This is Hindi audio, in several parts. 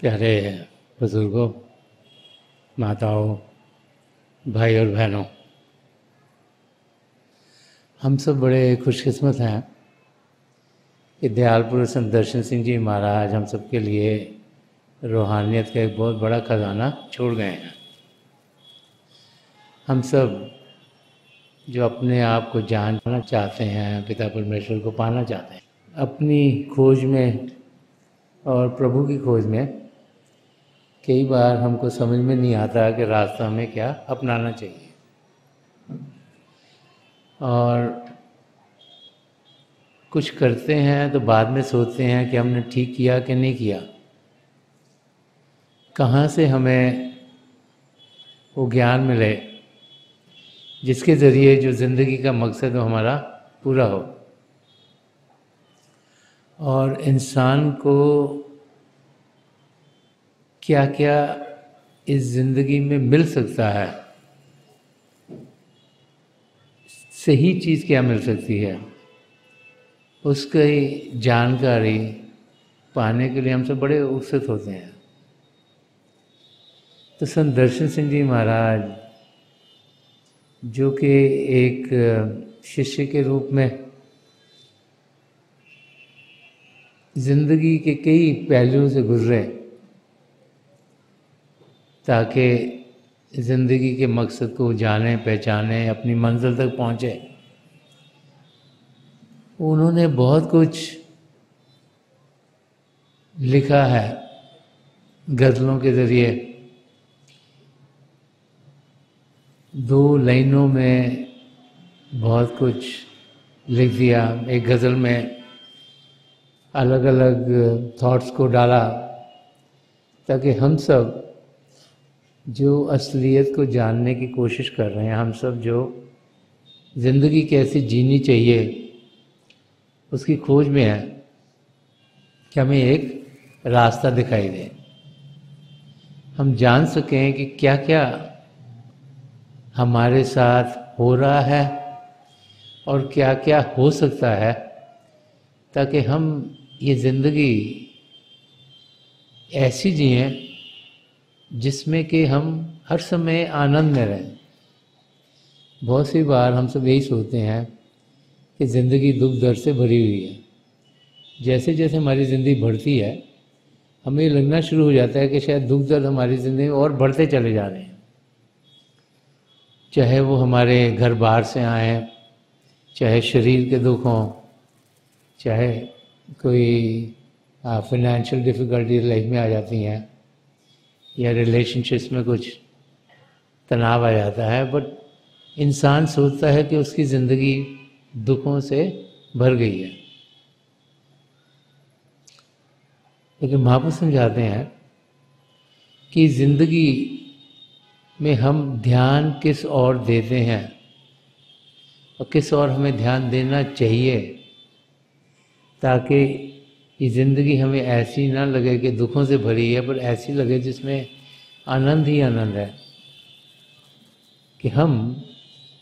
प्यारे बुजुर्गों माताओं भाई और बहनों हम सब बड़े खुशकिस्मत हैं कि दयालपुर संत दर्शन सिंह जी महाराज हम सब के लिए रूहानियत का एक बहुत बड़ा खजाना छोड़ गए हैं हम सब जो अपने आप को जानना चाहते हैं पिता परमेश्वर को पाना चाहते हैं अपनी खोज में और प्रभु की खोज में कई बार हमको समझ में नहीं आता कि रास्ता हमें क्या अपनाना चाहिए और कुछ करते हैं तो बाद में सोचते हैं कि हमने ठीक किया कि नहीं किया कहाँ से हमें वो ज्ञान मिले जिसके ज़रिए जो ज़िंदगी का मकसद हो हमारा पूरा हो और इंसान को क्या क्या इस ज़िंदगी में मिल सकता है सही चीज़ क्या मिल सकती है उसकी जानकारी पाने के लिए हम सब बड़े उत्सुक होते हैं तो संत दर्शन सिंह जी महाराज जो कि एक शिष्य के रूप में ज़िंदगी के कई पहलुओं से गुजरे ताकि ज़िंदगी के मकसद को जाने पहचाने अपनी मंजिल तक पहुँचे उन्होंने बहुत कुछ लिखा है गज़लों के ज़रिए दो लाइनों में बहुत कुछ लिख दिया एक गज़ल में अलग अलग थॉट्स को डाला ताकि हम सब जो असलियत को जानने की कोशिश कर रहे हैं हम सब जो ज़िंदगी कैसे जीनी चाहिए उसकी खोज में है कि हमें एक रास्ता दिखाई दे हम जान सकें कि क्या क्या हमारे साथ हो रहा है और क्या क्या हो सकता है ताकि हम ये ज़िंदगी ऐसी जिए जिसमें कि हम हर समय आनंद में रहें बहुत सी बार हम सब यही सोचते हैं कि ज़िंदगी दुख दर्द से भरी हुई है जैसे जैसे हमारी ज़िंदगी बढ़ती है हमें ये लगना शुरू हो जाता है कि शायद दुख दर्द हमारी ज़िंदगी में और बढ़ते चले जा रहे हैं चाहे वो हमारे घर बाहर से आए चाहे शरीर के दुख हों चाहे कोई फिनेंशियल डिफ़िकल्टीज लाइफ में आ जाती हैं या रिलेशनशिप्स में कुछ तनाव आ जाता है बट इंसान सोचता है कि उसकी ज़िंदगी दुखों से भर गई है लेकिन महापुर समझाते हैं कि ज़िंदगी में हम ध्यान किस ओर देते हैं और किस ओर हमें ध्यान देना चाहिए ताकि कि ज़िंदगी हमें ऐसी ना लगे कि दुखों से भरी है पर ऐसी लगे जिसमें आनंद ही आनंद है कि हम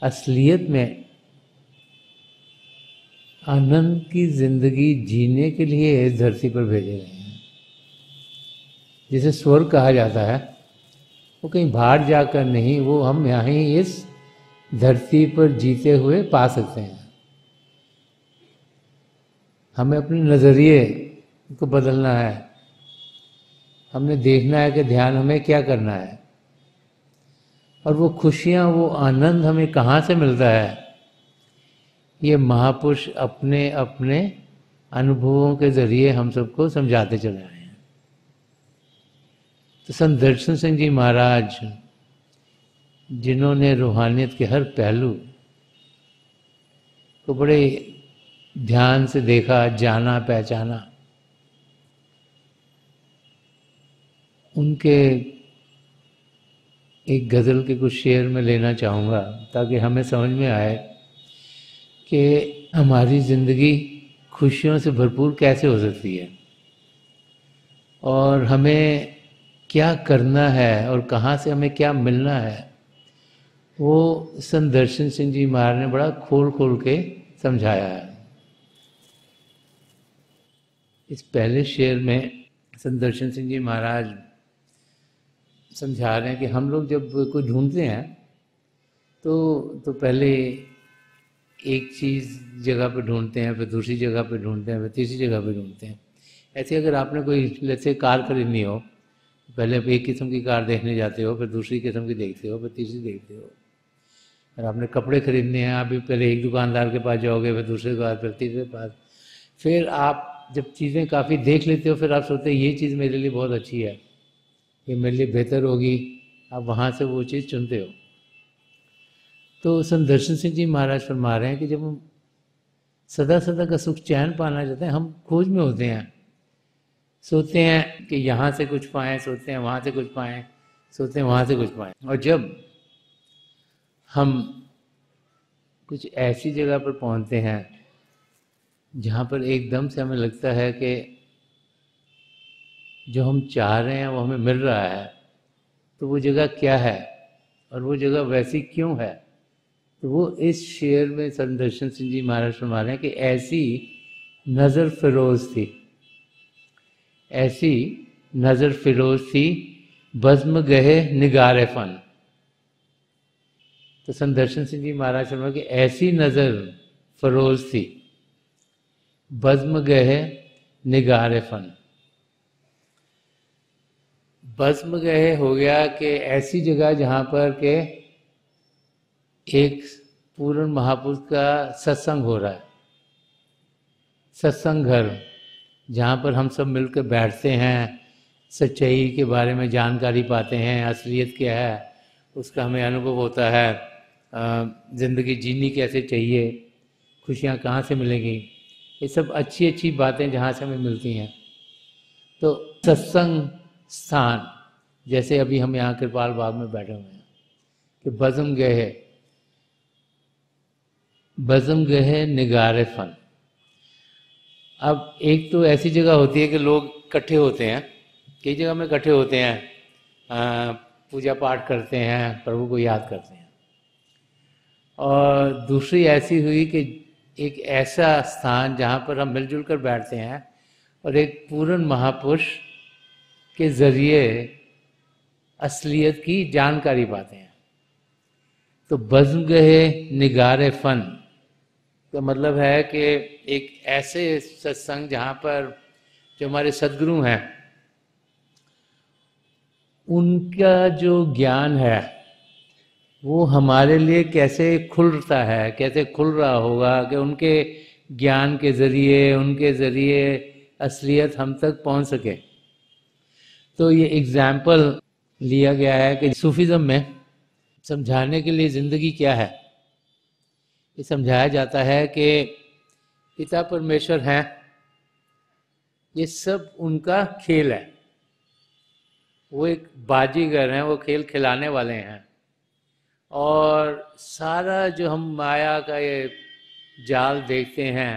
असलियत में आनंद की ज़िंदगी जीने के लिए इस धरती पर भेजे गए हैं जिसे स्वर्ग कहा जाता है वो कहीं बाहर जाकर नहीं वो हम यहाँ ही इस धरती पर जीते हुए पा सकते हैं हमें अपने नज़रिए को बदलना है हमने देखना है कि ध्यान हमें क्या करना है और वो खुशियाँ वो आनंद हमें कहाँ से मिलता है ये महापुरुष अपने अपने अनुभवों के जरिए हम सबको समझाते चले आए हैं तो संत दर्शन सिंह जी महाराज जिन्होंने रूहानियत के हर पहलू को बड़े ध्यान से देखा जाना पहचाना उनके एक गज़ल के कुछ शेर में लेना चाहूँगा ताकि हमें समझ में आए कि हमारी ज़िंदगी खुशियों से भरपूर कैसे हो सकती है और हमें क्या करना है और कहाँ से हमें क्या मिलना है वो संत दर्शन सिंह जी महाराज ने बड़ा खोल खोल के समझाया है इस पहले शेर में संत दर्शन सिंह जी महाराज समझा रहे हैं कि हम लोग जब कोई ढूंढते हैं तो तो पहले एक चीज़ जगह पर ढूंढते हैं फिर दूसरी जगह पर ढूंढते हैं फिर तीसरी जगह पर ढूंढते हैं ऐसे अगर आपने कोई जैसे कार खरीदनी हो पहले आप एक किस्म की कार देखने जाते हो फिर दूसरी किस्म की देखते हो फिर तीसरी देखते हो फिर आपने कपड़े खरीदने हैं आप भी पहले एक दुकानदार के पास जाओगे फिर दूसरे के पास फिर तीसरे पास फिर आप जब चीज़ें काफ़ी देख लेते हो फिर आप सोचते हैं ये चीज़ मेरे लिए बहुत अच्छी है ये मेरे लिए बेहतर होगी आप वहाँ से वो चीज़ चुनते हो तो दर्शन सिंह जी महाराज फरमा रहे हैं कि जब हम सदा सदा का सुख चैन पाना चाहते हैं हम खोज में होते हैं सोचते हैं कि यहाँ से कुछ पाएं सोचते हैं वहाँ से कुछ पाएँ सोते हैं वहाँ से कुछ पाएं और जब हम कुछ ऐसी जगह पर पहुँचते हैं जहाँ पर एकदम से हमें लगता है कि जो हम चाह रहे हैं वो हमें मिल रहा है तो वो जगह क्या है और वो जगह वैसी क्यों है तो वो इस शेर में संदर्शन दर्शन सिंह जी महाराज फरमा रहे हैं कि ऐसी नज़र फिरोज थी ऐसी नज़र फिरोज थी बज्म गहे निगार फन तो संदर्शन दर्शन सिंह जी महाराज फरमा कि ऐसी नज़र फरोज थी बज्म गहे निगार फन भस्म गए हो गया कि ऐसी जगह जहाँ पर के एक पूर्ण महापुरुष का सत्संग हो रहा है सत्संग घर जहाँ पर हम सब मिलकर बैठते हैं सच्चाई के बारे में जानकारी पाते हैं असलियत क्या है उसका हमें अनुभव होता है ज़िंदगी जीनी कैसे चाहिए खुशियाँ कहाँ से मिलेंगी ये सब अच्छी अच्छी बातें जहाँ से हमें मिलती हैं तो सत्संग स्थान जैसे अभी हम यहाँ कृपाल बाग में बैठे हुए हैं कि बजम गहे बजम गहे निगारे फन अब एक तो ऐसी जगह होती है कि लोग इकट्ठे होते हैं कई जगह में इकट्ठे होते हैं पूजा पाठ करते हैं प्रभु को याद करते हैं और दूसरी ऐसी हुई कि एक ऐसा स्थान जहाँ पर हम मिलजुल कर बैठते हैं और एक पूर्ण महापुरुष के जरिए असलियत की जानकारी पाते हैं तो बज्म गहे निगार फन तो मतलब है कि एक ऐसे सत्संग जहाँ पर जो हमारे सदगुरु हैं उनका जो ज्ञान है वो हमारे लिए कैसे खुलता है कैसे खुल रहा होगा कि उनके ज्ञान के ज़रिए उनके ज़रिए असलियत हम तक पहुंच सके तो ये एग्जाम्पल लिया गया है कि सूफिज़म में समझाने के लिए ज़िंदगी क्या है ये समझाया जाता है कि पिता परमेश्वर हैं ये सब उनका खेल है वो एक बाजीगर हैं वो खेल खिलाने वाले हैं और सारा जो हम माया का ये जाल देखते हैं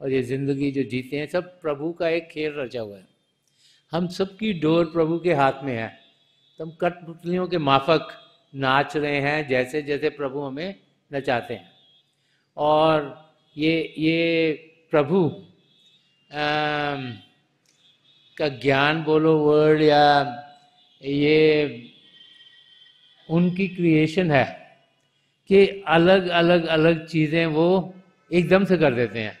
और ये ज़िंदगी जो जीते हैं सब प्रभु का एक खेल रचा हुआ है हम सबकी डोर प्रभु के हाथ में है तो हम कठपुतलियों के माफक नाच रहे हैं जैसे जैसे प्रभु हमें नचाते हैं और ये ये प्रभु आ, का ज्ञान बोलो वर्ड या ये उनकी क्रिएशन है कि अलग अलग अलग चीज़ें वो एकदम से कर देते हैं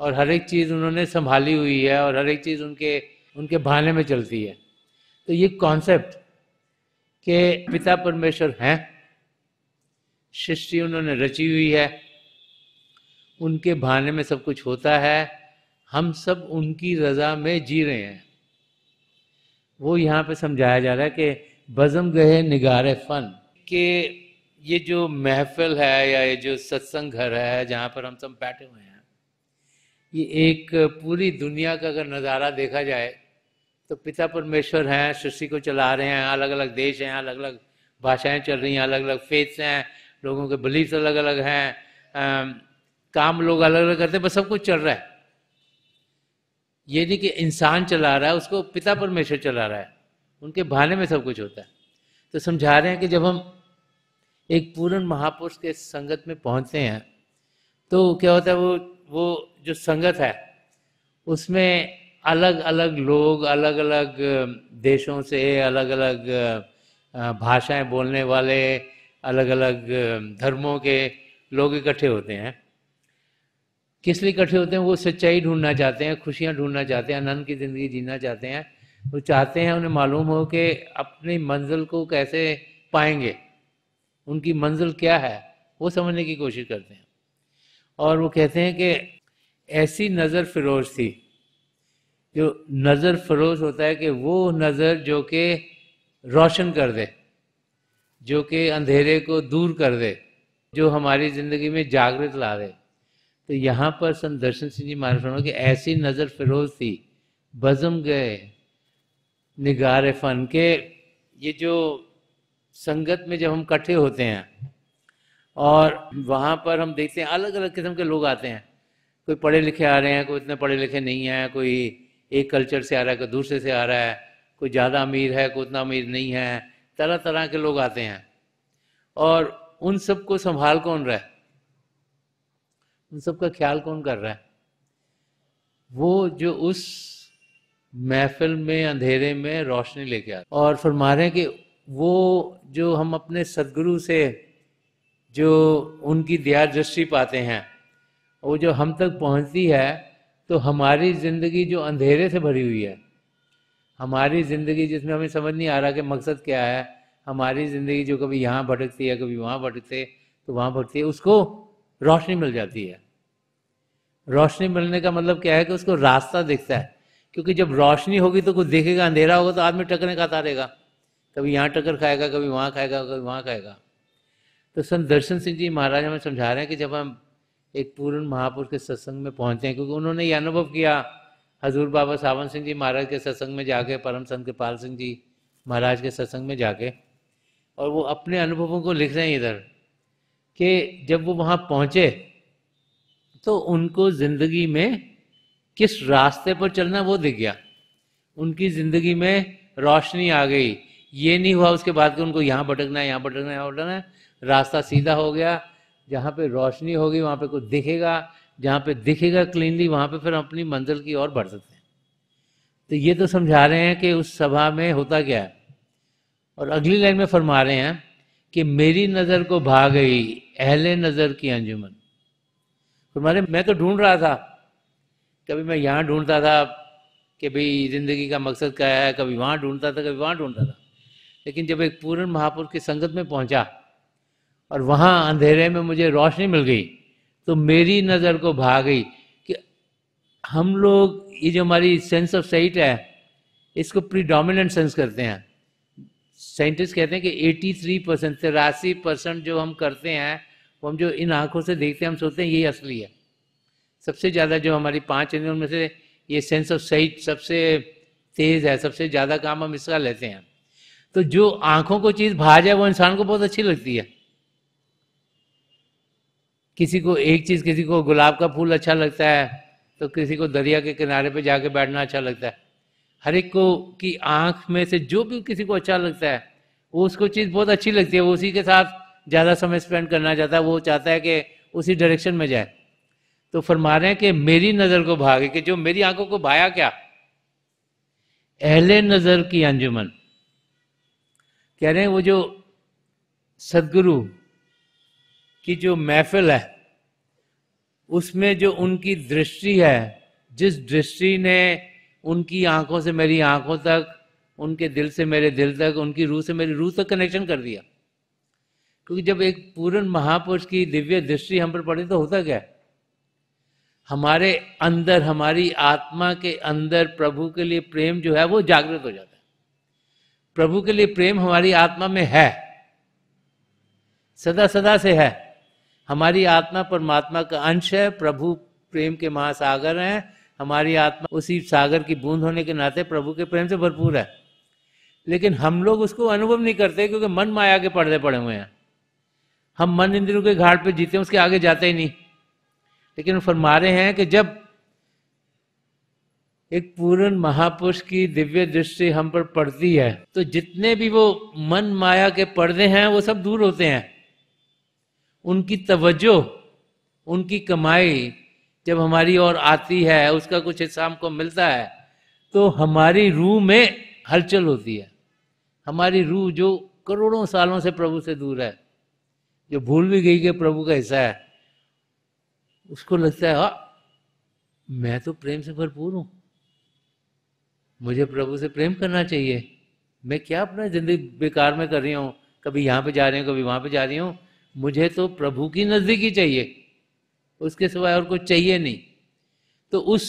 और हर एक चीज़ उन्होंने संभाली हुई है और हर एक चीज़ उनके उनके बहाने में चलती है तो ये कॉन्सेप्ट के पिता परमेश्वर हैं सृष्टि उन्होंने रची हुई है उनके बहाने में सब कुछ होता है हम सब उनकी रजा में जी रहे हैं वो यहाँ पे समझाया जा रहा है कि बज़म गहे निगार फन के ये जो महफिल है या ये जो सत्संग घर है जहाँ पर हम सब बैठे हुए हैं ये एक पूरी दुनिया का अगर नज़ारा देखा जाए तो पिता परमेश्वर हैं सृष्टि को चला रहे हैं अलग अलग देश हैं अलग अलग भाषाएं चल रही हैं अलग अलग फेथ्स हैं लोगों के बिलीफ अलग अलग हैं काम लोग अलग अलग करते हैं बस सब कुछ चल रहा है ये नहीं कि इंसान चला रहा है उसको पिता परमेश्वर चला रहा है उनके भाने में सब कुछ होता है तो समझा रहे हैं कि जब हम एक पूर्ण महापुरुष के संगत में पहुंचते हैं तो क्या होता है वो वो जो संगत है उसमें अलग अलग लोग अलग अलग देशों से अलग अलग भाषाएं बोलने वाले अलग अलग धर्मों के लोग इकट्ठे होते हैं किस लिए इकट्ठे होते हैं वो सच्चाई ढूंढना चाहते हैं खुशियाँ ढूंढना चाहते हैं आनंद की ज़िंदगी जीना चाहते हैं वो चाहते हैं उन्हें मालूम हो कि अपनी मंजिल को कैसे पाएंगे उनकी मंजिल क्या है वो समझने की कोशिश करते हैं और वो कहते हैं कि ऐसी नज़र फिरोज थी जो नज़र फरोज होता है कि वो नज़र जो कि रोशन कर दे जो कि अंधेरे को दूर कर दे जो हमारी ज़िंदगी में जागृत ला दे तो यहाँ पर संत दर्शन सिंह जी महाराज फरमा कि ऐसी नज़र फरोज थी बज़म गए निगार फ़न के ये जो संगत में जब हम इकट्ठे होते हैं और वहाँ पर हम देखते हैं अलग अलग किस्म के लोग आते हैं कोई पढ़े लिखे आ रहे हैं कोई इतने पढ़े लिखे नहीं हैं कोई एक कल्चर से आ रहा है कोई दूसरे से आ रहा है कोई ज़्यादा अमीर है कोई उतना अमीर नहीं है तरह तरह के लोग आते हैं और उन सबको संभाल कौन रहा है उन सबका ख्याल कौन कर रहा है वो जो उस महफिल में अंधेरे में रोशनी लेके आ और फरमा रहे हैं कि वो जो हम अपने सदगुरु से जो उनकी दया दृष्टि पाते हैं वो जो हम तक पहुंचती है तो हमारी ज़िंदगी जो अंधेरे से भरी हुई है हमारी ज़िंदगी जिसमें हमें समझ नहीं आ रहा कि मकसद क्या है हमारी ज़िंदगी जो कभी यहाँ भटकती है कभी वहाँ भटकते तो वहाँ भटकती है उसको रोशनी मिल जाती है रोशनी मिलने का मतलब क्या है कि उसको रास्ता दिखता है क्योंकि जब रोशनी होगी तो कुछ देखेगा अंधेरा होगा तो आदमी टकरने खाता रहेगा कभी यहाँ टक्कर खाएगा कभी वहाँ खाएगा कभी वहाँ खाएगा तो संत दर्शन सिंह जी महाराज हमें समझा रहे हैं कि जब हम एक पूर्ण महापुरुष के सत्संग में पहुंचते हैं क्योंकि उन्होंने ये अनुभव किया हजूर बाबा सावन सिंह जी महाराज के सत्संग में जाके परम संत कृपाल सिंह जी महाराज के सत्संग में जाके और वो अपने अनुभवों को लिख रहे हैं इधर कि जब वो वहाँ पहुँचे तो उनको ज़िंदगी में किस रास्ते पर चलना वो दिख गया उनकी ज़िंदगी में रोशनी आ गई ये नहीं हुआ उसके बाद कि उनको यहाँ भटकना है यहाँ भटकना है यहाँ भटकना है रास्ता सीधा हो गया जहाँ पे रोशनी होगी वहाँ पे कुछ दिखेगा जहाँ पे दिखेगा क्लीनली वहाँ पे फिर अपनी मंजिल की ओर बढ़ सकते हैं तो ये तो समझा रहे हैं कि उस सभा में होता क्या है और अगली लाइन में फरमा रहे हैं कि मेरी नज़र को भा गई अहले नज़र की अंजुमन फरमा रहे मैं तो ढूंढ रहा था कभी मैं यहाँ ढूंढता था कि भाई ज़िंदगी का मकसद क्या है कभी वहाँ ढूंढता था कभी वहाँ ढूंढता था लेकिन जब एक पूर्ण महापुरुष की संगत में पहुंचा और वहाँ अंधेरे में मुझे रोशनी मिल गई तो मेरी नज़र को भा गई कि हम लोग ये जो हमारी सेंस ऑफ साइट है इसको प्रीडोमिनेंट सेंस करते हैं साइंटिस्ट कहते हैं कि 83 परसेंट तिरासी परसेंट जो हम करते हैं वो हम जो इन आँखों से देखते हैं हम सोचते हैं ये असली है सबसे ज़्यादा जो हमारी पाँच इंद्रियों में से ये सेंस ऑफ साइट सबसे तेज़ है सबसे ज़्यादा काम हम इसका लेते हैं तो जो आँखों को चीज़ भा जाए वो इंसान को बहुत अच्छी लगती है किसी को एक चीज़ किसी को गुलाब का फूल अच्छा लगता है तो किसी को दरिया के किनारे पे जाके बैठना अच्छा लगता है हर एक को की आंख में से जो भी किसी को अच्छा लगता है वो उसको चीज़ बहुत अच्छी लगती है वो उसी के साथ ज़्यादा समय स्पेंड करना चाहता है वो चाहता है कि उसी डायरेक्शन में जाए तो फरमा रहे हैं कि मेरी नज़र को भागे कि जो मेरी आंखों को भाया क्या अहले नज़र की अंजुमन कह रहे हैं वो जो सदगुरु की जो महफिल है उसमें जो उनकी दृष्टि है जिस दृष्टि ने उनकी आंखों से मेरी आंखों तक उनके दिल से मेरे दिल तक उनकी रूह से मेरी रूह तक कनेक्शन कर दिया क्योंकि जब एक पूर्ण महापुरुष की दिव्य दृष्टि हम पर पड़ी तो होता क्या हमारे अंदर हमारी आत्मा के अंदर प्रभु के लिए प्रेम जो है वो जागृत हो जाता है प्रभु के लिए प्रेम हमारी आत्मा में है सदा सदा से है हमारी आत्मा परमात्मा का अंश है प्रभु प्रेम के महासागर है हमारी आत्मा उसी सागर की बूंद होने के नाते प्रभु के प्रेम से भरपूर है लेकिन हम लोग उसको अनुभव नहीं करते क्योंकि मन माया के पर्दे पड़े हुए हैं हम मन इंद्रियों के घाट पे जीते हैं उसके आगे जाते ही नहीं लेकिन फरमा रहे हैं कि जब एक पूर्ण महापुरुष की दिव्य दृष्टि हम पर पड़ती है तो जितने भी वो मन माया के पर्दे हैं वो सब दूर होते हैं उनकी तवज्जो उनकी कमाई जब हमारी ओर आती है उसका कुछ हिस्सा हमको मिलता है तो हमारी रूह में हलचल होती है हमारी रूह जो करोड़ों सालों से प्रभु से दूर है जो भूल भी गई कि प्रभु का हिस्सा है उसको लगता है हाँ मैं तो प्रेम से भरपूर हूं मुझे प्रभु से प्रेम करना चाहिए मैं क्या अपना जिंदगी बेकार में कर रही हूं कभी यहां पे जा रही हूँ कभी वहां पे जा रही हूँ मुझे तो प्रभु की नजदीकी चाहिए उसके सिवाय और कुछ चाहिए नहीं तो उस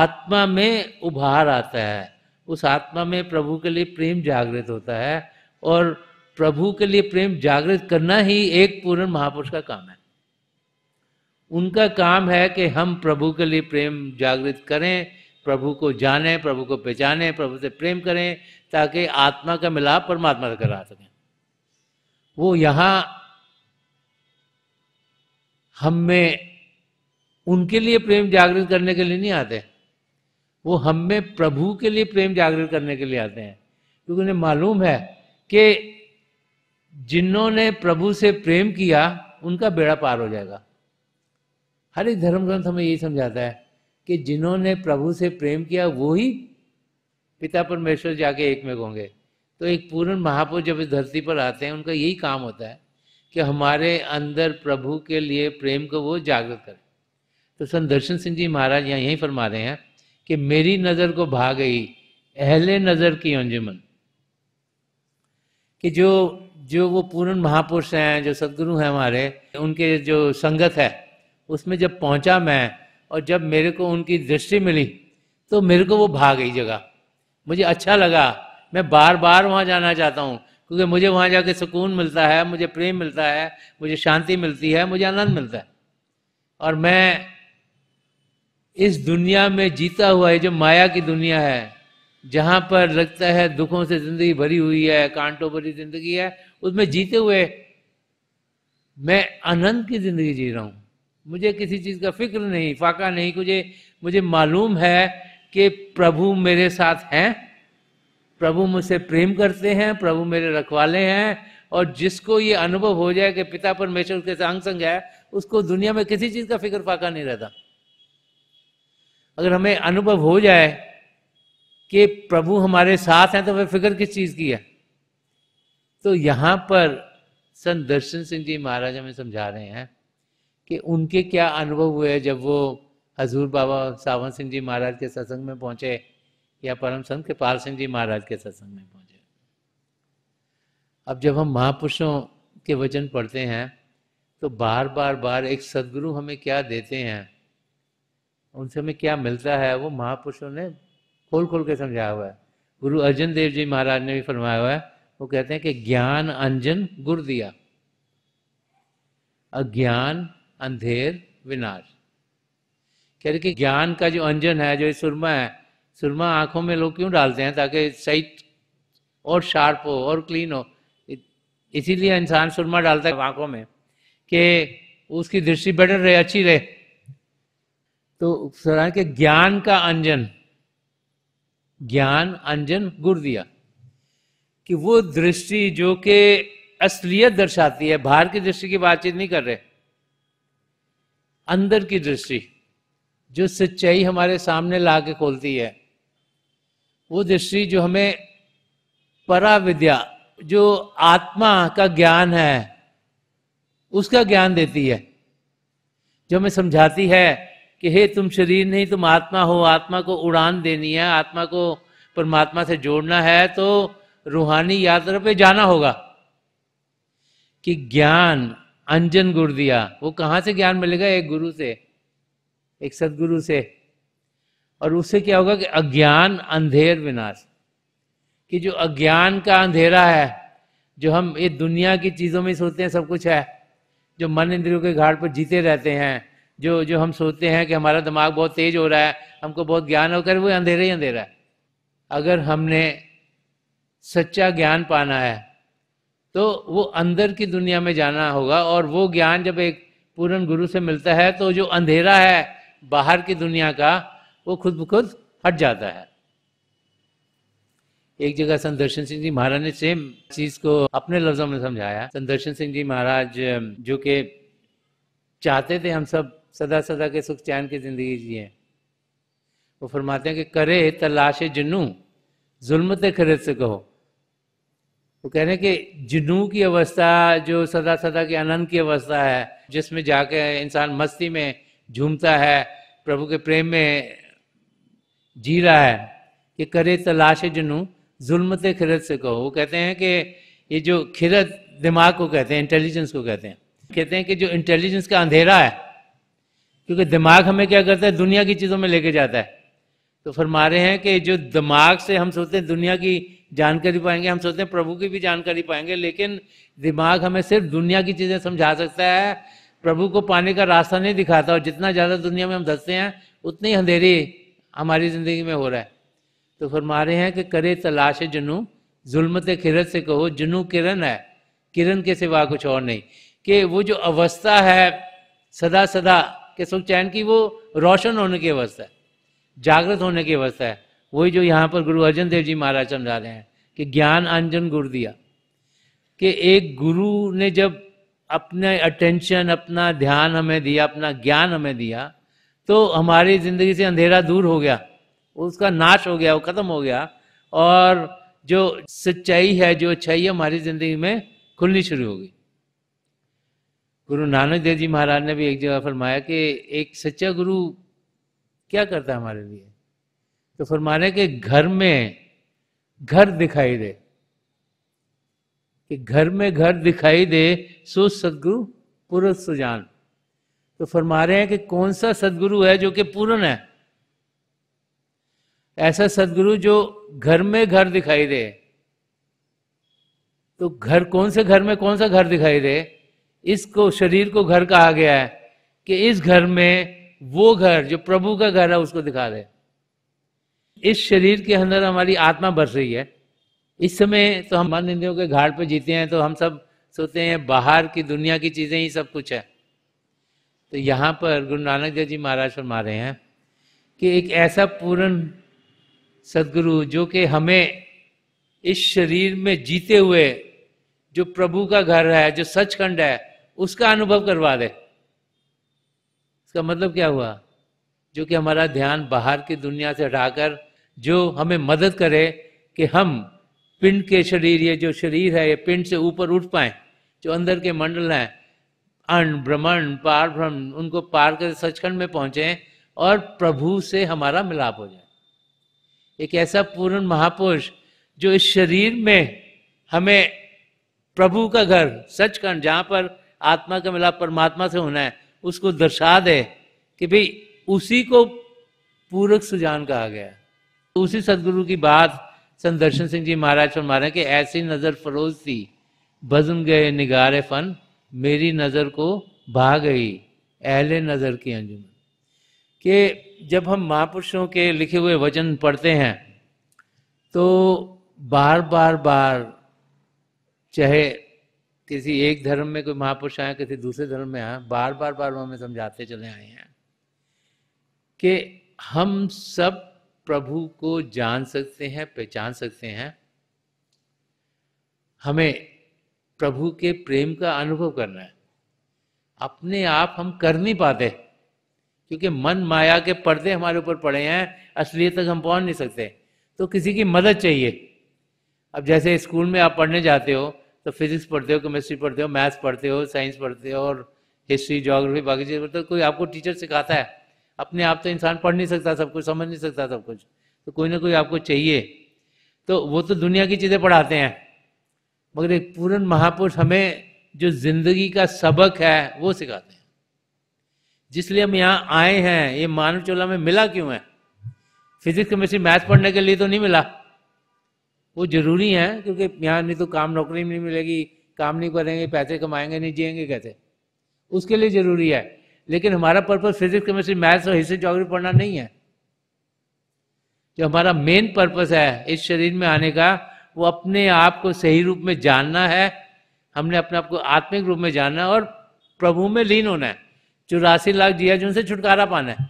आत्मा में उभार आता है उस आत्मा में प्रभु के लिए प्रेम जागृत होता है और प्रभु के लिए प्रेम जागृत करना ही एक पूर्ण महापुरुष का काम है उनका काम है कि हम प्रभु के लिए प्रेम जागृत करें प्रभु को जाने प्रभु को पहचाने प्रभु से प्रेम करें ताकि आत्मा का मिलाप परमात्मा से करा सकें वो यहाँ हम में उनके लिए प्रेम जागृत करने के लिए नहीं आते वो हम में प्रभु के लिए प्रेम जागृत करने के लिए आते हैं क्योंकि उन्हें मालूम है कि जिन्होंने प्रभु से प्रेम किया उनका बेड़ा पार हो जाएगा हर एक धर्म ग्रंथ हमें यही समझाता है कि जिन्होंने प्रभु से प्रेम किया वो ही पिता परमेश्वर जाके एक में होंगे तो एक पूर्ण महापुरुष जब इस धरती पर आते हैं उनका यही काम होता है कि हमारे अंदर प्रभु के लिए प्रेम को वो जागृत करे तो संत दर्शन सिंह जी महाराज यहाँ यही फरमा रहे हैं कि मेरी नज़र को भा गई अहले नज़र की अंजुमन कि जो जो वो पूर्ण महापुरुष हैं जो सदगुरु हैं हमारे उनके जो संगत है उसमें जब पहुंचा मैं और जब मेरे को उनकी दृष्टि मिली तो मेरे को वो भाग गई जगह मुझे अच्छा लगा मैं बार बार वहां जाना चाहता हूँ क्योंकि मुझे वहां जाके सुकून मिलता है मुझे प्रेम मिलता है मुझे शांति मिलती है मुझे आनंद मिलता है और मैं इस दुनिया में जीता हुआ है जो माया की दुनिया है जहां पर लगता है दुखों से जिंदगी भरी हुई है कांटों भरी जिंदगी है उसमें जीते हुए मैं आनंद की जिंदगी जी रहा हूं मुझे किसी चीज़ का फिक्र नहीं फाका नहीं मुझे मुझे मालूम है कि प्रभु मेरे साथ हैं प्रभु मुझसे प्रेम करते हैं प्रभु मेरे रखवाले हैं और जिसको ये अनुभव हो जाए कि पिता परमेश्वर के संग संग है उसको दुनिया में किसी चीज का फिक्र फाका नहीं रहता अगर हमें अनुभव हो जाए कि प्रभु हमारे साथ हैं तो वह फिक्र किस चीज की है तो यहां पर संत दर्शन सिंह जी महाराज हमें समझा रहे हैं कि उनके क्या अनुभव हुए जब वो हजूर बाबा सावन सिंह जी महाराज के सत्संग में पहुंचे या परम संत के पाल सिंह जी महाराज के सत्संग में पहुंचे अब जब हम महापुरुषों के वचन पढ़ते हैं तो बार बार बार एक सदगुरु हमें क्या देते हैं उनसे हमें क्या मिलता है वो महापुरुषों ने खोल खोल के समझाया हुआ है गुरु अर्जन देव जी महाराज ने भी फरमाया हुआ है वो कहते हैं कि ज्ञान अंजन गुर दिया अज्ञान अंधेर विनाश कह रहे कि ज्ञान का जो अंजन है जो सुरमा है सुरमा आंखों में लोग क्यों डालते हैं ताकि सही और शार्प हो और क्लीन हो इसीलिए इंसान सुरमा डालता है आंखों में कि उसकी दृष्टि बेटर रहे अच्छी रहे तो सुना के ज्ञान का अंजन ज्ञान अंजन गुर दिया कि वो दृष्टि जो कि असलियत दर्शाती है बाहर की दृष्टि की बातचीत नहीं कर रहे अंदर की दृष्टि जो सच्चाई हमारे सामने ला के खोलती है वो दृष्टि जो हमें पराविद्या जो आत्मा का ज्ञान है उसका ज्ञान देती है जो हमें समझाती है कि हे तुम शरीर नहीं तुम आत्मा हो आत्मा को उड़ान देनी है आत्मा को परमात्मा से जोड़ना है तो रूहानी यात्रा पे जाना होगा कि ज्ञान अंजन गुरु दिया वो कहां से ज्ञान मिलेगा एक गुरु से एक सदगुरु से और उससे क्या होगा कि अज्ञान अंधेर विनाश कि जो अज्ञान का अंधेरा है जो हम ये दुनिया की चीज़ों में सोचते हैं सब कुछ है जो मन इंद्रियों के घाट पर जीते रहते हैं जो जो हम सोचते हैं कि हमारा दिमाग बहुत तेज हो रहा है हमको बहुत ज्ञान होकर वो अंधेरा ही अंधेरा है अगर हमने सच्चा ज्ञान पाना है तो वो अंदर की दुनिया में जाना होगा और वो ज्ञान जब एक पूर्ण गुरु से मिलता है तो जो अंधेरा है बाहर की दुनिया का वो खुद ब खुद हट जाता है एक जगह संदर्शन सिंह जी महाराज ने सेम चीज को अपने लफ्जों में समझाया संदर्शन सिंह जी महाराज जो के चाहते थे हम सब सदा सदा के सुख चैन की जिंदगी जिए वो फरमाते हैं कि करे तलाश जुनू जुल्म ते खरीद से कहो वो कह रहे हैं कि जुनू की अवस्था जो सदा सदा के आनंद की अवस्था है जिसमें जाके इंसान मस्ती में झूमता है प्रभु के प्रेम में जी रहा है कि करे तलाश तो जुनू जुल्म खिरत से कहो वो कहते हैं कि ये जो खिरत दिमाग को कहते हैं इंटेलिजेंस को कहते हैं कहते हैं कि जो इंटेलिजेंस का अंधेरा है क्योंकि दिमाग हमें क्या करता है दुनिया की चीज़ों में लेके जाता है तो फरमा रहे हैं कि जो दिमाग से हम सोचते हैं दुनिया की जानकारी पाएंगे हम सोचते हैं प्रभु की भी जानकारी पाएंगे लेकिन दिमाग हमें सिर्फ दुनिया की चीज़ें समझा सकता है प्रभु को पाने का रास्ता नहीं दिखाता और जितना ज़्यादा दुनिया में हम धसते हैं उतनी अंधेरी हमारी ज़िंदगी में हो रहा है तो फरमा रहे हैं कि करे तलाश जुनू जुलमत किरत से कहो जुनू किरण है किरण के सिवा कुछ और नहीं कि वो जो अवस्था है सदा सदा के सुख चैन की वो रोशन होने की अवस्था है जागृत होने की अवस्था है वही जो यहाँ पर गुरु अर्जन देव जी महाराज समझा रहे हैं कि ज्ञान अंजन गुरु दिया कि एक गुरु ने जब अपने अटेंशन अपना ध्यान हमें दिया अपना ज्ञान हमें दिया तो हमारी जिंदगी से अंधेरा दूर हो गया उसका नाश हो गया वो खत्म हो गया और जो सच्चाई है जो अच्छाई है हमारी जिंदगी में खुलनी शुरू होगी गुरु नानक देव जी महाराज ने भी एक जगह फरमाया कि एक सच्चा गुरु क्या करता है हमारे लिए तो फरमाने के घर में घर दिखाई दे कि घर में घर दिखाई दे सो सदगुरु पुरुष सुजान तो फरमा रहे हैं कि कौन सा सदगुरु है जो कि पूर्ण है ऐसा सदगुरु जो घर में घर दिखाई दे तो घर कौन से घर में कौन सा घर दिखाई दे इसको शरीर को घर कहा गया है कि इस घर में वो घर जो प्रभु का घर है उसको दिखा दे इस शरीर के अंदर हमारी आत्मा बस रही है इस समय तो हम मन इंद्रियों के घाट पर जीते हैं तो हम सब सोचते हैं बाहर की दुनिया की चीजें ही सब कुछ है तो यहाँ पर गुरु नानक देव जी महाराज फरमा रहे हैं कि एक ऐसा पूर्ण सदगुरु जो कि हमें इस शरीर में जीते हुए जो प्रभु का घर है जो सचखंड है उसका अनुभव करवा दे इसका मतलब क्या हुआ जो कि हमारा ध्यान बाहर की दुनिया से हटाकर जो हमें मदद करे कि हम पिंड के शरीर ये जो शरीर है ये पिंड से ऊपर उठ पाए जो अंदर के मंडल हैं अण ब्रह्मण पार भ्रमण उनको पार कर सचखंड में पहुंचे और प्रभु से हमारा मिलाप हो जाए एक ऐसा पूर्ण महापुरुष जो इस शरीर में हमें प्रभु का घर सचखंड जहां पर आत्मा का मिलाप परमात्मा से होना है उसको दर्शा दे कि भाई उसी को पूरक सुजान कहा गया उसी सदगुरु की बात संदर्शन सिंह जी महाराज फरमा रहे कि ऐसी नज़र फरोज थी भजन गए निगारे फन मेरी नज़र को भा गई अहले नज़र की अंजुमन कि जब हम महापुरुषों के लिखे हुए वचन पढ़ते हैं तो बार बार बार चाहे किसी एक धर्म में कोई महापुरुष आए किसी दूसरे धर्म में आए बार बार बार वो हमें समझाते चले आए हैं कि हम सब प्रभु को जान सकते हैं पहचान सकते हैं हमें प्रभु के प्रेम का अनुभव करना है अपने आप हम कर नहीं पाते क्योंकि मन माया के पर्दे हमारे ऊपर पड़े हैं असलियत तक हम पहुंच नहीं सकते तो किसी की मदद चाहिए अब जैसे स्कूल में आप पढ़ने जाते हो तो फिजिक्स पढ़ते हो केमिस्ट्री पढ़ते हो मैथ्स पढ़ते हो साइंस पढ़ते हो और हिस्ट्री जोग्राफी बाकी चीज़ पढ़ते हो कोई आपको टीचर सिखाता है अपने आप तो इंसान पढ़ नहीं सकता सब कुछ समझ नहीं सकता सब कुछ तो कोई ना कोई आपको चाहिए तो वो तो दुनिया की चीज़ें पढ़ाते हैं मगर एक पूर्ण महापुरुष हमें जो जिंदगी का सबक है वो सिखाते हैं जिसलिए हम यहाँ आए हैं ये मानव चोला में मिला क्यों है फिजिक्स केमिस्ट्री मैथ पढ़ने के लिए तो नहीं मिला वो जरूरी है क्योंकि यहाँ नहीं तो काम नौकरी नहीं मिलेगी काम नहीं करेंगे पैसे कमाएंगे नहीं जिएंगे कैसे उसके लिए जरूरी है लेकिन हमारा पर्पज फिजिक्स केमिस्ट्री मैथ्स और हिस्ट्री जोग्राफी पढ़ना नहीं है जो हमारा मेन पर्पज है इस शरीर में आने का वो अपने आप को सही रूप में जानना है हमने अपने आप को आत्मिक रूप में जानना है और प्रभु में लीन होना है चौरासी लाख जिया जो उनसे छुटकारा पाना है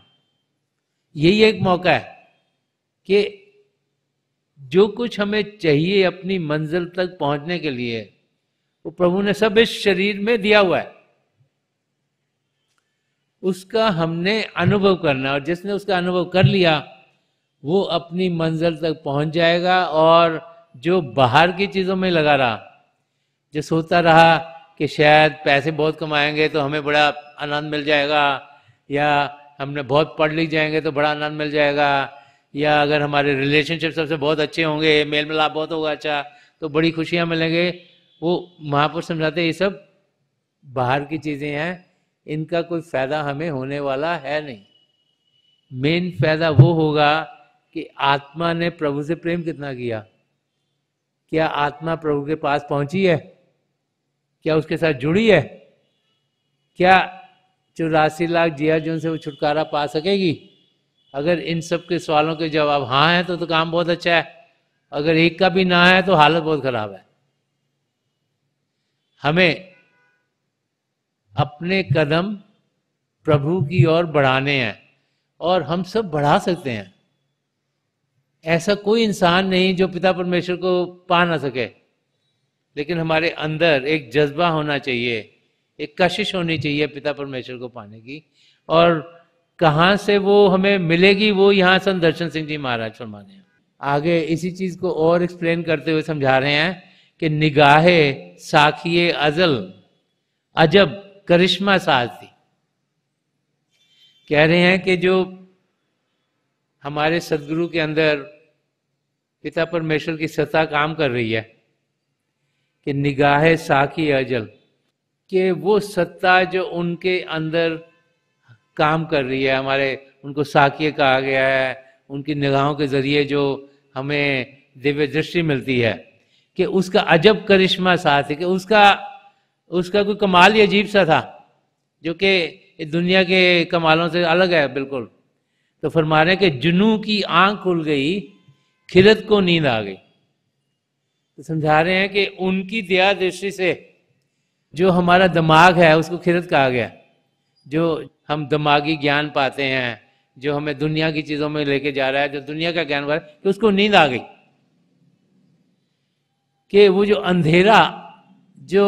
यही एक मौका है कि जो कुछ हमें चाहिए अपनी मंजिल तक पहुंचने के लिए वो प्रभु ने सब इस शरीर में दिया हुआ है उसका हमने अनुभव करना और जिसने उसका अनुभव कर लिया वो अपनी मंजिल तक पहुंच जाएगा और जो बाहर की चीज़ों में लगा रहा जो सोचता रहा कि शायद पैसे बहुत कमाएंगे तो हमें बड़ा आनंद मिल जाएगा या हमने बहुत पढ़ लिख जाएंगे तो बड़ा आनंद मिल जाएगा या अगर हमारे रिलेशनशिप सबसे बहुत अच्छे होंगे मेल मिलाप बहुत होगा अच्छा तो बड़ी खुशियाँ मिलेंगे वो महापुरुष समझाते ये सब बाहर की चीज़ें हैं इनका कोई फ़ायदा हमें होने वाला है नहीं मेन फ़ायदा वो होगा कि आत्मा ने प्रभु से प्रेम कितना किया क्या आत्मा प्रभु के पास पहुंची है क्या उसके साथ जुड़ी है क्या चौरासी लाख जिया जो से वो छुटकारा पा सकेगी अगर इन सब के सवालों के जवाब हाँ हैं तो, तो काम बहुत अच्छा है अगर एक का भी ना है तो हालत बहुत खराब है हमें अपने कदम प्रभु की ओर बढ़ाने हैं और हम सब बढ़ा सकते हैं ऐसा कोई इंसान नहीं जो पिता परमेश्वर को पा ना सके लेकिन हमारे अंदर एक जज्बा होना चाहिए एक कशिश होनी चाहिए पिता परमेश्वर को पाने की और कहाँ से वो हमें मिलेगी वो यहाँ संत दर्शन सिंह जी महाराज फरमाने हैं आगे इसी चीज़ को और एक्सप्लेन करते हुए समझा रहे हैं कि निगाहे साखिए अजल अजब करिश्मा साज थी कह रहे हैं कि जो हमारे सदगुरु के अंदर पिता परमेश्वर की सत्ता काम कर रही है कि निगाह साकी अजल कि वो सत्ता जो उनके अंदर काम कर रही है हमारे उनको साकीय कहा गया है उनकी निगाहों के जरिए जो हमें दिव्य दृष्टि मिलती है कि उसका अजब करिश्मा साथ है कि उसका उसका कोई कमाल ही अजीब सा था जो कि दुनिया के कमालों से अलग है बिल्कुल तो फरमाने के जुनू की आंख खुल गई खिरत को नींद आ गई तो समझा रहे हैं कि उनकी दया दृष्टि से जो हमारा दिमाग है उसको खिरत कहा गया जो हम दिमागी ज्ञान पाते हैं जो हमें दुनिया की चीज़ों में लेके जा रहा है जो दुनिया का ज्ञान तो उसको नींद आ गई कि वो जो अंधेरा जो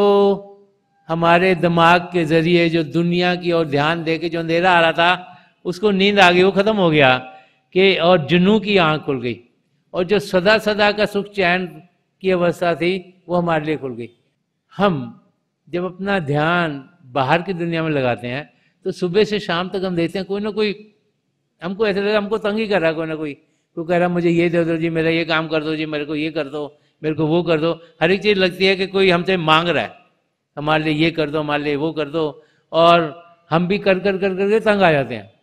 हमारे दिमाग के जरिए जो दुनिया की ओर ध्यान दे के जो अंधेरा आ रहा था उसको नींद आ गई वो ख़त्म हो गया कि और जुनू की आंख खुल गई और जो सदा सदा का सुख चैन की अवस्था थी वो हमारे लिए खुल गई हम जब अपना ध्यान बाहर की दुनिया में लगाते हैं तो सुबह से शाम तक हम देखते हैं कोई ना कोई हमको ऐसा लगता हमको तंग ही कर रहा कोई ना कोई कोई कह रहा मुझे ये दे दो जी मेरा ये काम कर दो जी मेरे को ये कर दो मेरे को वो कर दो हर एक चीज़ लगती है कि कोई हमसे मांग रहा है हमारे लिए ये कर दो हमारे लिए वो कर दो और हम भी कर कर कर करके तंग आ जाते हैं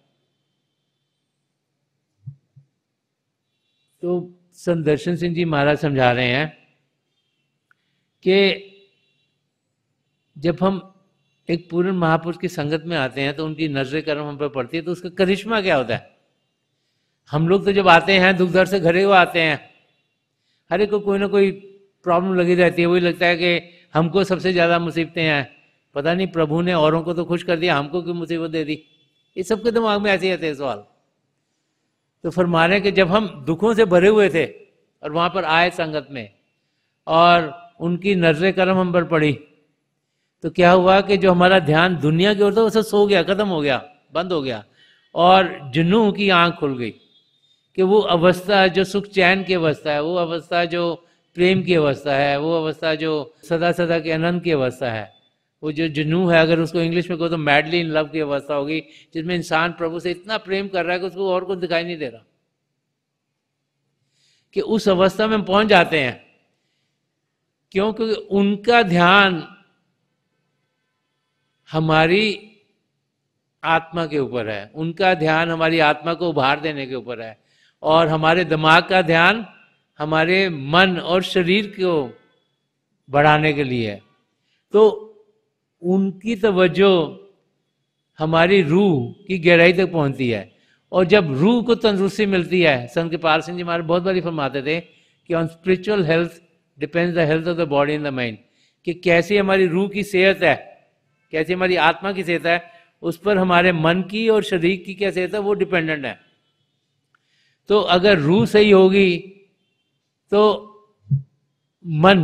तो संदर्शन सिंह जी महाराज समझा रहे हैं कि जब हम एक पूर्ण महापुरुष की संगत में आते हैं तो उनकी नजर कर्म हम पर पड़ती है तो उसका करिश्मा क्या होता है हम लोग तो जब आते हैं दुख दर से घरे हुए आते हैं हर एक को कोई ना कोई प्रॉब्लम लगी रहती है वही लगता है कि हमको सबसे ज़्यादा मुसीबतें हैं पता नहीं प्रभु ने औरों को तो खुश कर दिया हमको क्यों मुसीबत दे दी ये सबके दिमाग में ऐसे ही आते हैं सवाल तो फरमा रहे कि जब हम दुखों से भरे हुए थे और वहां पर आए संगत में और उनकी नजर कलम हम पर पड़ी तो क्या हुआ कि जो हमारा ध्यान दुनिया की ओर था वो सब सो गया खत्म हो गया बंद हो गया और जुनू की आंख खुल गई कि वो अवस्था जो सुख चैन की अवस्था है वो अवस्था जो प्रेम की अवस्था है वो अवस्था जो सदा सदा के आनंद की अवस्था है वो जो जुनू है अगर उसको इंग्लिश में कहो तो मैडली इन लव की अवस्था होगी जिसमें इंसान प्रभु से इतना प्रेम कर रहा है कि उसको और कुछ दिखाई नहीं दे रहा कि उस अवस्था में हम पहुंच जाते हैं क्यों क्योंकि उनका ध्यान हमारी आत्मा के ऊपर है उनका ध्यान हमारी आत्मा को उभार देने के ऊपर है और हमारे दिमाग का ध्यान हमारे मन और शरीर को बढ़ाने के लिए है तो उनकी तवज्जो हमारी रूह की गहराई तक पहुंचती है और जब रूह को तंदुरुस्ती मिलती है संत कृपाल सिंह जी हमारे बहुत बारी फरमाते थे कि on spiritual health depends the health of the body in the mind कि कैसी हमारी रूह की सेहत है कैसी हमारी आत्मा की सेहत है उस पर हमारे मन की और शरीर की क्या सेहत है वो डिपेंडेंट है तो अगर रूह सही होगी तो मन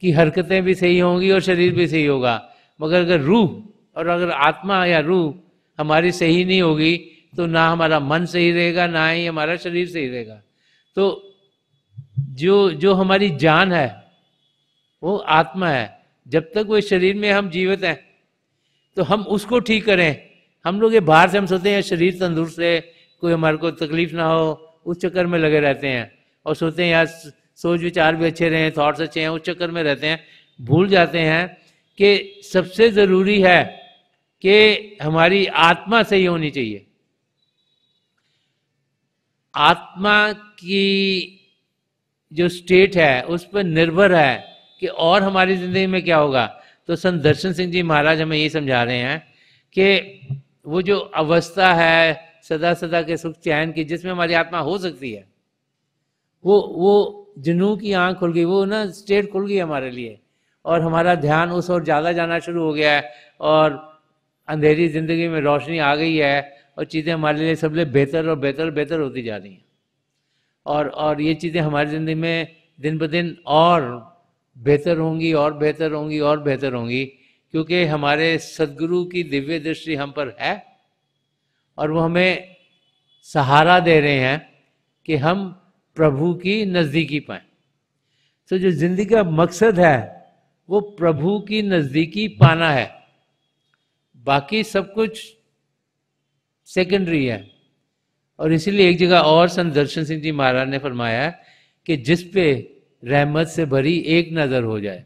की हरकतें भी सही होंगी और शरीर भी सही होगा मगर अगर रूह और अगर आत्मा या रूह हमारी सही नहीं होगी तो ना हमारा मन सही रहेगा ना ही हमारा शरीर सही रहेगा तो जो जो हमारी जान है वो आत्मा है जब तक वो शरीर में हम जीवित हैं तो हम उसको ठीक करें हम लोग ये बाहर से हम सोचते हैं शरीर तंदुरुस्त है कोई हमारे को तकलीफ ना हो उस चक्कर में लगे रहते हैं और सोचते हैं यार सोच विचार भी अच्छे रहे थॉट्स अच्छे हैं उस चक्कर में रहते हैं भूल जाते हैं कि सबसे ज़रूरी है कि हमारी आत्मा सही होनी चाहिए आत्मा की जो स्टेट है उस पर निर्भर है कि और हमारी ज़िंदगी में क्या होगा तो संत दर्शन सिंह जी महाराज हमें ये समझा रहे हैं कि वो जो अवस्था है सदा सदा के सुख चैन की जिसमें हमारी आत्मा हो सकती है वो वो जिनू की आँख खुल गई वो ना स्टेट खुल गई हमारे लिए और हमारा ध्यान उस और ज़्यादा जाना शुरू हो गया है और अंधेरी ज़िंदगी में रोशनी आ गई है और चीज़ें हमारे लिए सबसे बेहतर और बेहतर बेहतर होती जा रही हैं और और ये चीज़ें हमारी ज़िंदगी में दिन ब दिन और बेहतर होंगी और बेहतर होंगी और बेहतर होंगी क्योंकि हमारे सदगुरु की दिव्य दृष्टि हम पर है और वो हमें सहारा दे रहे हैं कि हम प्रभु की नज़दीकी पाए तो जो जिंदगी का मकसद है वो प्रभु की नज़दीकी पाना है बाकी सब कुछ सेकेंडरी है और इसीलिए एक जगह और संत दर्शन सिंह जी महाराज ने फरमाया कि जिस पे रहमत से भरी एक नज़र हो जाए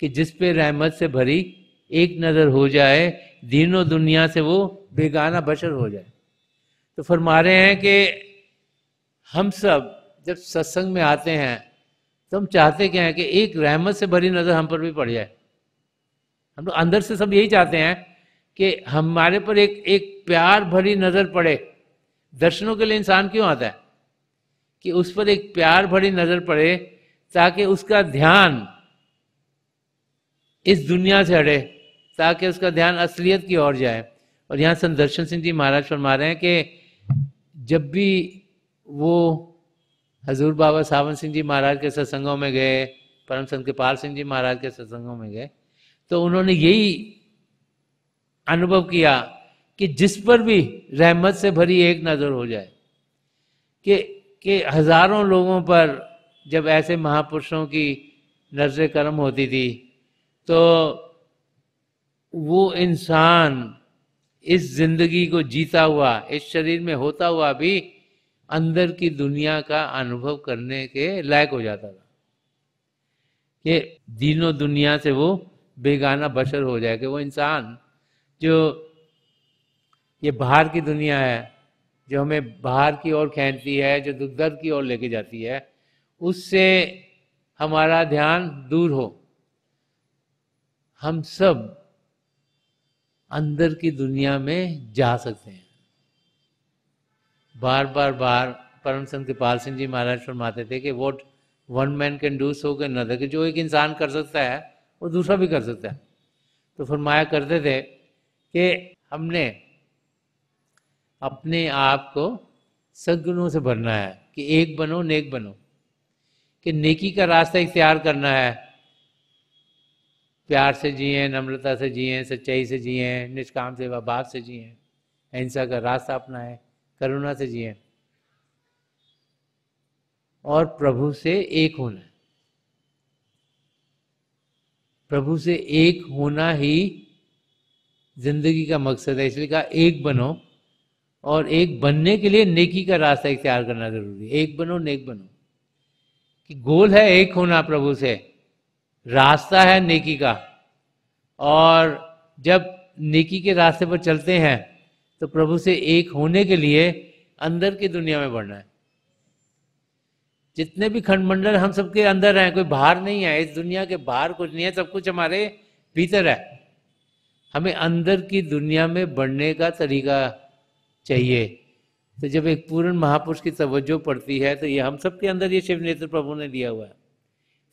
कि जिस पे रहमत से भरी एक नज़र हो जाए दिनों दुनिया से वो बेगाना बशर हो जाए तो फरमा रहे हैं कि हम सब जब सत्संग में आते हैं तो हम चाहते क्या है कि एक रहमत से भरी नज़र हम पर भी पड़ जाए हम लोग अंदर से सब यही चाहते हैं कि हमारे पर एक एक प्यार भरी नज़र पड़े दर्शनों के लिए इंसान क्यों आता है कि उस पर एक प्यार भरी नज़र पड़े ताकि उसका ध्यान इस दुनिया से हटे ताकि उसका ध्यान असलियत की ओर जाए और यहाँ संदर्शन सिंह जी महाराज फरमा रहे हैं कि जब भी वो हजूर बाबा सावन सिंह जी महाराज के सत्संगों में गए परम संत कृपाल सिंह जी महाराज के सत्संगों में गए तो उन्होंने यही अनुभव किया कि जिस पर भी रहमत से भरी एक नज़र हो जाए कि कि हजारों लोगों पर जब ऐसे महापुरुषों की नजर कर्म होती थी तो वो इंसान इस जिंदगी को जीता हुआ इस शरीर में होता हुआ भी अंदर की दुनिया का अनुभव करने के लायक हो जाता था कि दिनों दुनिया से वो बेगाना बशर हो जाए कि वो इंसान जो ये बाहर की दुनिया है जो हमें बाहर की ओर खेलती है जो दुख दर्द की ओर लेके जाती है उससे हमारा ध्यान दूर हो हम सब अंदर की दुनिया में जा सकते हैं बार बार बार परम संत कृपाल सिंह जी महाराज फरमाते थे कि what one man can do so can another कि जो एक इंसान कर सकता है वो दूसरा भी कर सकता है तो फरमाया करते थे कि हमने अपने आप को सदगुणों से भरना है कि एक बनो नेक बनो कि नेकी का रास्ता इख्तियार करना है प्यार से जिए नम्रता से जिए सच्चाई से जिए निष्काम सेवा भाव से जिए अहिंसा का रास्ता अपनाएं करुणा से जिए और प्रभु से एक होना प्रभु से एक होना ही जिंदगी का मकसद है इसलिए कहा एक बनो और एक बनने के लिए नेकी का रास्ता इख्तियार करना जरूरी है एक बनो नेक बनो कि गोल है एक होना प्रभु से रास्ता है नेकी का और जब नेकी के रास्ते पर चलते हैं तो प्रभु से एक होने के लिए अंदर की दुनिया में बढ़ना है जितने भी खंडमंडल हम सबके अंदर हैं कोई बाहर नहीं है इस दुनिया के बाहर कुछ नहीं है सब कुछ हमारे भीतर है हमें अंदर की दुनिया में बढ़ने का तरीका चाहिए तो जब एक पूर्ण महापुरुष की तवज्जो पड़ती है तो ये हम सबके अंदर ये शिव नेत्र प्रभु ने दिया हुआ है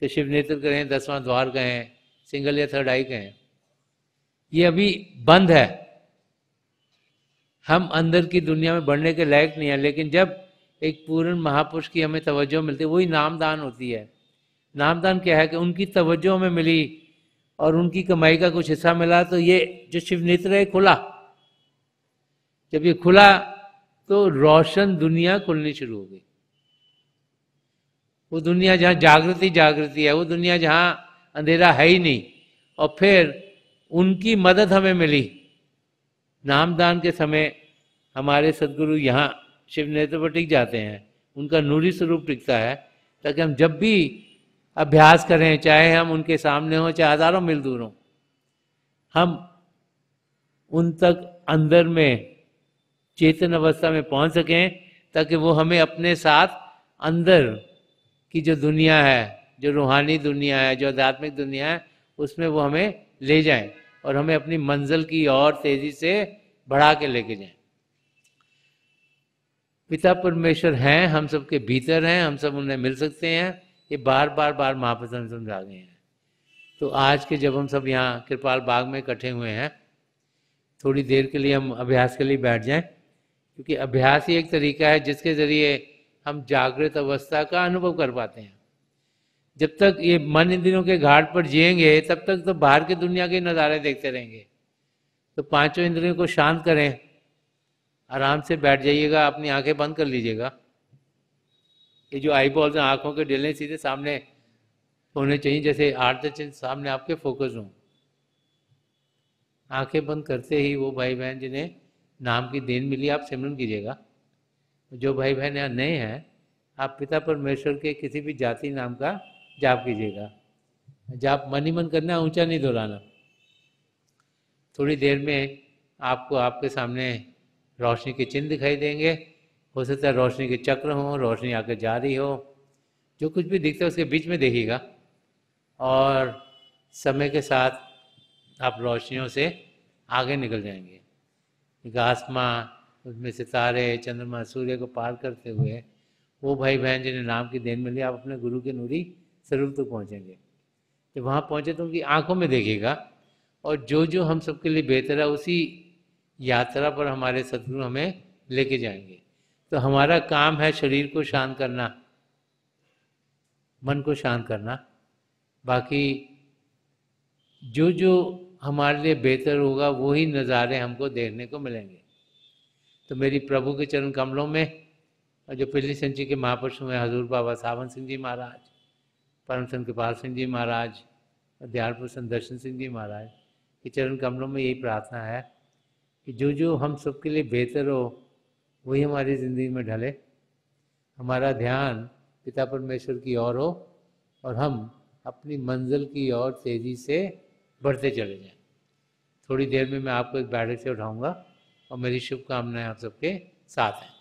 तो शिव नेत्र कहें दसवां द्वार कहें सिंगल या थर्ड आई कहें ये अभी बंद है हम अंदर की दुनिया में बढ़ने के लायक नहीं है लेकिन जब एक पूर्ण महापुरुष की हमें तवज्जो मिलती है वही नामदान होती है नामदान क्या है कि उनकी तवज्जो हमें मिली और उनकी कमाई का कुछ हिस्सा मिला तो ये जो शिव नेत्र है खुला जब ये खुला तो रोशन दुनिया खुलनी शुरू हो गई वो दुनिया जहाँ जागृति जागृति है वो दुनिया जहाँ अंधेरा है ही नहीं और फिर उनकी मदद हमें मिली नामदान के समय हमारे सदगुरु यहाँ शिव नेत्र पर टिक जाते हैं उनका नूरी स्वरूप टिकता है ताकि हम जब भी अभ्यास करें चाहे हम उनके सामने हों चाहे हजारों मील दूर हों हम उन तक अंदर में चेतन अवस्था में पहुंच सकें ताकि वो हमें अपने साथ अंदर की जो दुनिया है जो रूहानी दुनिया है जो आध्यात्मिक दुनिया है उसमें वो हमें ले जाएं और हमें अपनी मंजिल की और तेजी से बढ़ा के लेके जाए पिता परमेश्वर हैं हम सब के भीतर हैं हम सब उन्हें मिल सकते हैं ये बार बार बार महाप्रसन्न समझा गए हैं तो आज के जब हम सब यहाँ कृपाल बाग में इकट्ठे हुए हैं थोड़ी देर के लिए हम अभ्यास के लिए बैठ जाएं क्योंकि अभ्यास ही एक तरीका है जिसके ज़रिए हम जागृत अवस्था का अनुभव कर पाते हैं जब तक ये मन इंद्रियों के घाट पर जिएंगे तब तक तो बाहर की दुनिया के नज़ारे देखते रहेंगे तो पांचों इंद्रियों को शांत करें आराम से बैठ जाइएगा अपनी आंखें बंद कर लीजिएगा ये जो आई बॉल्स आंखों के डलने सीधे सामने होने चाहिए जैसे आठ दस चिन्ह सामने आपके फोकस हों आंखें बंद करते ही वो भाई बहन जिन्हें नाम की देन मिली आप सिमरन कीजिएगा जो भाई बहन यहाँ नए हैं आप पिता परमेश्वर के किसी भी जाति नाम का जाप कीजिएगा जाप मन ही मन करना ऊंचा नहीं दोलाना थोड़ी देर में आपको आपके सामने रोशनी के चिन्ह दिखाई देंगे हो सकता है रोशनी के चक्र हों रोशनी आकर जा रही हो जो कुछ भी दिखता है उसके बीच में देखिएगा और समय के साथ आप रोशनियों से आगे निकल जाएंगे आसमां उसमें सितारे चंद्रमा सूर्य को पार करते हुए वो भाई बहन जिन्हें नाम की देन मिली आप अपने गुरु के नूरी स्वरूप तो पहुँचेंगे जब वहाँ पहुँचे तो उनकी आंखों में देखेगा और जो जो हम सबके लिए बेहतर है उसी यात्रा पर हमारे सदगुरु हमें लेके जाएंगे तो हमारा काम है शरीर को शांत करना मन को शांत करना बाकी जो जो हमारे लिए बेहतर होगा वही नज़ारे हमको देखने को मिलेंगे तो मेरी प्रभु के चरण कमलों में और जो पिछली संची के महापुरुष हुए हजूर बाबा सावन सिंह जी महाराज परम संत कृपाल सिंह जी महाराज और दयालपुर संत दर्शन सिंह जी महाराज के चरण कमलों में यही प्रार्थना है कि जो जो हम सबके लिए बेहतर हो वही हमारी ज़िंदगी में ढले हमारा ध्यान पिता परमेश्वर की ओर हो और हम अपनी मंजिल की ओर तेज़ी से बढ़ते चले जाएं थोड़ी देर में मैं आपको एक बैठक से उठाऊंगा और मेरी शुभकामनाएं आप सबके साथ हैं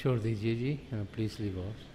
छोड़ दीजिए जी प्लीज़ लीव ऑफ